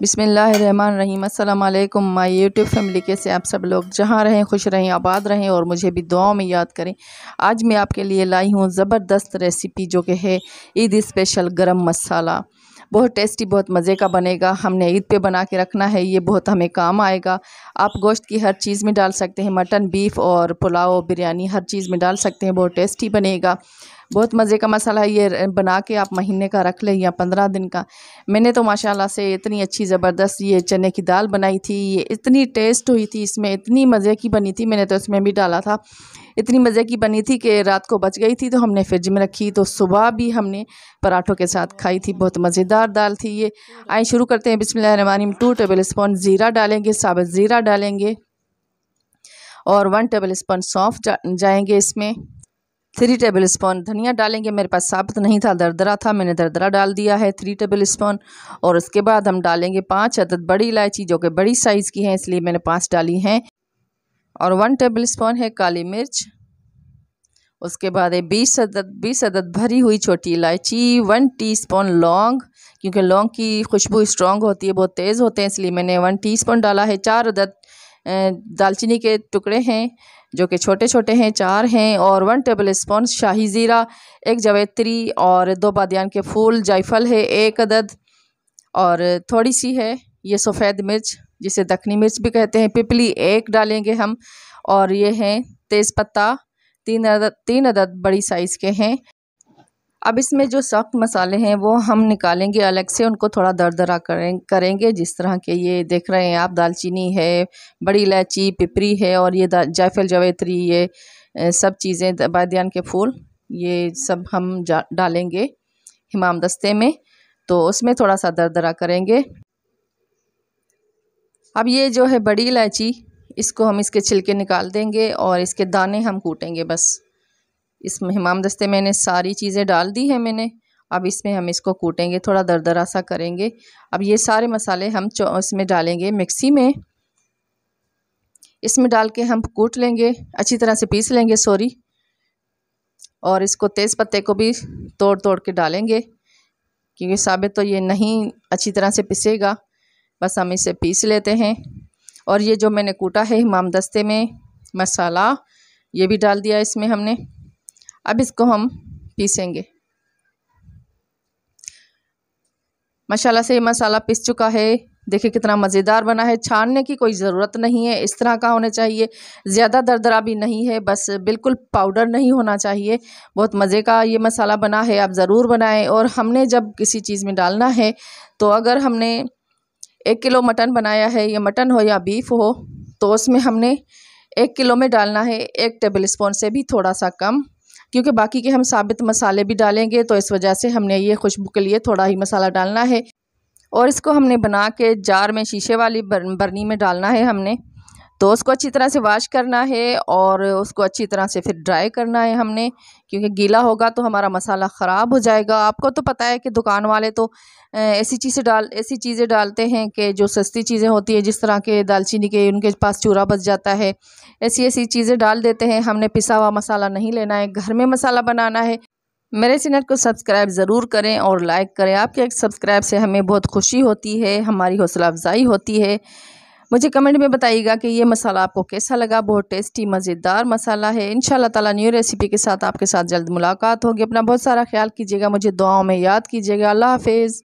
बिसमीम अल्लाम my YouTube family के से आप सब लोग जहाँ रहें खुश रहें आबाद रहें और मुझे भी दुआओं में याद करें आज मैं आपके लिए लाई हूँ ज़बरदस्त रेसिपी जो कि है ईद स्पेशल गरम मसाला बहुत टेस्टी बहुत मज़े का बनेगा हमने ईद पे बना के रखना है ये बहुत हमें काम आएगा आप गोश्त की हर चीज़ में डाल सकते हैं मटन बीफ और पुलाव बिरयानी हर चीज़ में डाल सकते हैं बहुत टेस्टी बनेगा बहुत मज़े का मसाला है ये बना के आप महीने का रख लें या पंद्रह दिन का मैंने तो माशाल्लाह से इतनी अच्छी ज़बरदस्त ये चने की दाल बनाई थी ये इतनी टेस्ट हुई थी इसमें इतनी मज़े की बनी थी मैंने तो इसमें भी डाला था इतनी मज़े की बनी थी कि रात को बच गई थी तो हमने फ्रिज में रखी तो सुबह भी हमने पराठों के साथ खाई थी बहुत मज़ेदार दाल थी ये आए शुरू करते हैं में टू टेबल स्पून ज़ीरा डालेंगे साबित ज़ीरा डालेंगे और वन टेबल स्पून सौंफ जा, जाएंगे इसमें थ्री टेबल स्पून धनिया डालेंगे मेरे पास साबुत नहीं था दरदरा था मैंने दरदरा डाल दिया है थ्री टेबल स्पून और उसके बाद हम डालेंगे पाँच अदद बड़ी इलायची जो कि बड़ी साइज़ की है इसलिए मैंने पाँच डाली हैं और वन टेबल स्पून है काली मिर्च उसके बाद है बीस अदद बीस अदद भरी हुई छोटी इलायची वन टीस्पून लौंग क्योंकि लौंग की खुशबू स्ट्रॉन्ग होती है बहुत तेज़ होते हैं इसलिए मैंने वन टीस्पून डाला है चार अदद दालचीनी के टुकड़े हैं जो कि छोटे छोटे हैं चार हैं और वन टेबल स्पून शाही ज़ीरा एक जवेत्री और दो बादियान के फूल जायफल है एक अदद और थोड़ी सी है ये सफ़ेद मिर्च जिसे दखनी मिर्च भी कहते हैं पिपली एक डालेंगे हम और ये हैं तेज़पत्ता तीन अदद तीन अदद बड़ी साइज़ के हैं अब इसमें जो सख्त मसाले हैं वो हम निकालेंगे अलग से उनको थोड़ा दर दरा करें करेंगे जिस तरह के ये देख रहे हैं आप दालचीनी है बड़ी इलायची पिपरी है और ये जायफल जवेत्री ये सब चीज़ें बादियान के फूल ये सब हम डालेंगे हमाम दस्ते में तो उसमें थोड़ा सा दर दरा करेंगे अब ये जो है बड़ी इलायची इसको हम इसके छिलके निकाल देंगे और इसके दाने हम कूटेंगे बस इस हमाम दस्ते मैंने सारी चीज़ें डाल दी है मैंने अब इसमें हम इसको कूटेंगे थोड़ा दरदरा सा करेंगे अब ये सारे मसाले हम इसमें डालेंगे मिक्सी में इसमें डाल के हम कूट लेंगे अच्छी तरह से पीस लेंगे सॉरी और इसको तेज़ पत्ते को भी तोड़ तोड़ के डालेंगे क्योंकि साबित तो ये नहीं अच्छी तरह से पिसेगा बस हम इसे पीस लेते हैं और ये जो मैंने कूटा है हमाम दस्ते में मसाला ये भी डाल दिया इसमें हमने अब इसको हम पीसेंगे मसाला से ये मसाला पिस चुका है देखिए कितना मज़ेदार बना है छानने की कोई ज़रूरत नहीं है इस तरह का होना चाहिए ज़्यादा दरदरा भी नहीं है बस बिल्कुल पाउडर नहीं होना चाहिए बहुत मज़े का ये मसाला बना है आप ज़रूर बनाएं और हमने जब किसी चीज़ में डालना है तो अगर हमने एक किलो मटन बनाया है या मटन हो या बीफ हो तो उसमें हमने एक किलो में डालना है एक टेबल स्पून से भी थोड़ा सा कम क्योंकि बाकी के हम साबित मसाले भी डालेंगे तो इस वजह से हमने ये खुशबू के लिए थोड़ा ही मसाला डालना है और इसको हमने बना के जार में शीशे वाली बरनी में डालना है हमने तो उसको अच्छी तरह से वाश करना है और उसको अच्छी तरह से फिर ड्राई करना है हमने क्योंकि गीला होगा तो हमारा मसाला ख़राब हो जाएगा आपको तो पता है कि दुकान वाले तो ऐसी चीज़ें डाल ऐसी चीज़ें डालते हैं कि जो सस्ती चीज़ें होती हैं जिस तरह के दालचीनी के उनके पास चूरा बच जाता है ऐसी ऐसी चीज़ें डाल देते हैं हमने पिसा हुआ मसाला नहीं लेना है घर में मसाला बनाना है मेरे चैनल को सब्सक्राइब ज़रूर करें और लाइक करें आपके एक सब्सक्राइब से हमें बहुत खुशी होती है हमारी हौसला अफजाई होती है मुझे कमेंट में बताइएगा कि ये मसाला आपको कैसा लगा बहुत टेस्टी मज़ेदार मसाला है इन ताला न्यू रेसिपी के साथ आपके साथ जल्द मुलाकात होगी अपना बहुत सारा ख्याल कीजिएगा मुझे दुआओं में याद कीजिएगा अल्लाह हाफिज़